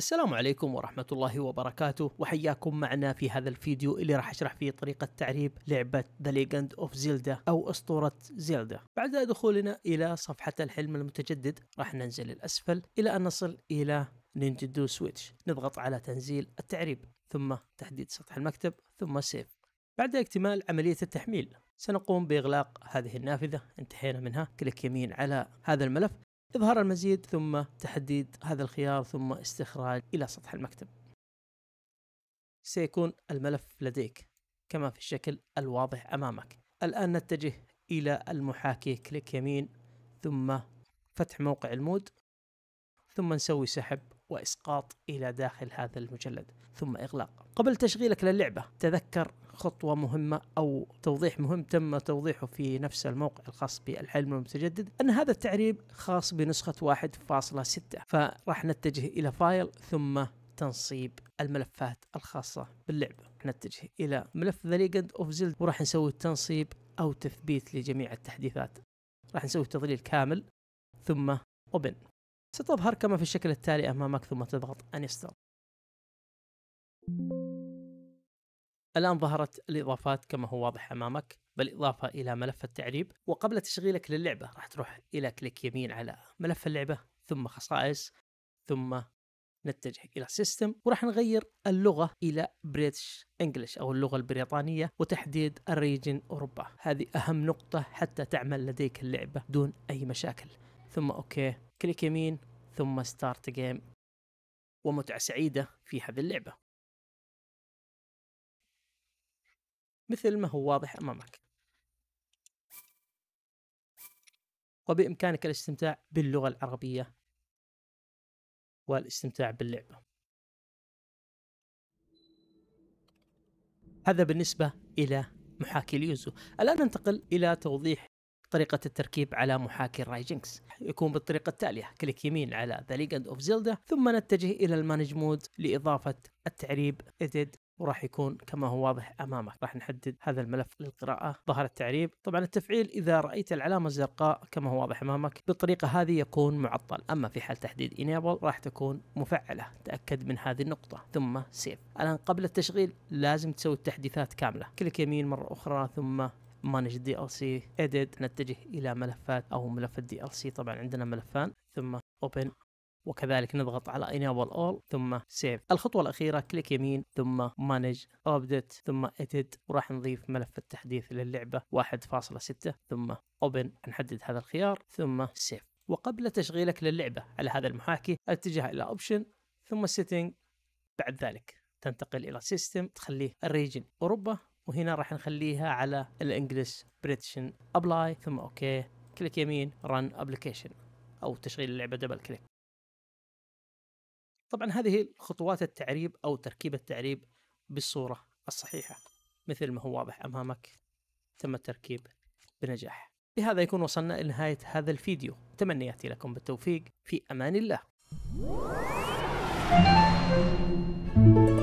السلام عليكم ورحمة الله وبركاته وحياكم معنا في هذا الفيديو اللي راح اشرح فيه طريقة تعريب لعبة The Legend of Zelda أو أسطورة زيلدا بعد دخولنا إلى صفحة الحلم المتجدد راح ننزل الأسفل إلى أن نصل إلى نينتندو سويتش نضغط على تنزيل التعريب ثم تحديد سطح المكتب ثم سيف بعد اكتمال عملية التحميل سنقوم بإغلاق هذه النافذة انتهينا منها كليك يمين على هذا الملف إظهار المزيد ثم تحديد هذا الخيار ثم استخراج إلى سطح المكتب سيكون الملف لديك كما في الشكل الواضح أمامك الآن نتجه إلى المحاكي كليك يمين ثم فتح موقع المود ثم نسوي سحب وإسقاط إلى داخل هذا المجلد ثم إغلاق قبل تشغيلك للعبة تذكر خطوة مهمة أو توضيح مهم تم توضيحه في نفس الموقع الخاص بالحلم المتجدد أن هذا التعريب خاص بنسخة 1.6 فراح نتجه إلى فايل ثم تنصيب الملفات الخاصة باللعبة نتجه إلى ملف ذا ليجند اوف Zelda وراح نسوي تنصيب أو تثبيت لجميع التحديثات راح نسوي تضليل كامل ثم اوبن ستظهر كما في الشكل التالي أمامك ثم تضغط انستر thank you الآن ظهرت الإضافات كما هو واضح أمامك بالإضافة إلى ملف التعريب وقبل تشغيلك للعبة راح تروح إلى كليك يمين على ملف اللعبة ثم خصائص ثم نتجه إلى سيستم وراح نغير اللغة إلى بريتش انجلش أو اللغة البريطانية وتحديد الريجن أوروبا هذه أهم نقطة حتى تعمل لديك اللعبة دون أي مشاكل ثم أوكي كليك يمين ثم ستارت جيم ومتعة سعيدة في هذه اللعبة مثل ما هو واضح أمامك وبإمكانك الاستمتاع باللغة العربية والاستمتاع باللعبة هذا بالنسبة إلى محاكي اليوزو الآن ننتقل إلى توضيح طريقة التركيب على محاكي الرايجنكس يكون بالطريقة التالية كليك يمين على ذا Legend اوف زيلدا ثم نتجه إلى المانج مود لإضافة التعريب edit وراح يكون كما هو واضح امامك راح نحدد هذا الملف للقراءه ظهر التعريب طبعا التفعيل اذا رايت العلامه الزرقاء كما هو واضح امامك بالطريقه هذه يكون معطل اما في حال تحديد انيبل راح تكون مفعله تاكد من هذه النقطه ثم سيف الان قبل التشغيل لازم تسوي التحديثات كامله كليك يمين مره اخرى ثم مانج دي ال سي اديت نتجه الى ملفات او ملف الدي ال سي طبعا عندنا ملفان ثم اوبن وكذلك نضغط على Enable All ثم Save الخطوة الأخيرة كليك يمين ثم Manage Update ثم Edit وراح نضيف ملف التحديث للعبة 1.6 ثم Open نحدد هذا الخيار ثم Save وقبل تشغيلك للعبة على هذا المحاكي اتجه إلى Option ثم Setting بعد ذلك تنتقل إلى System تخليه الريجن أوروبا وهنا راح نخليها على الانجلش بريتشن ابلاي ثم اوكي كليك يمين رن ابلكيشن او تشغيل اللعبه دبل كليك طبعا هذه خطوات التعريب أو تركيب التعريب بالصورة الصحيحة مثل ما هو واضح أمامك تم التركيب بنجاح بهذا يكون وصلنا إلى نهاية هذا الفيديو تمنياتي لكم بالتوفيق في أمان الله Thank you.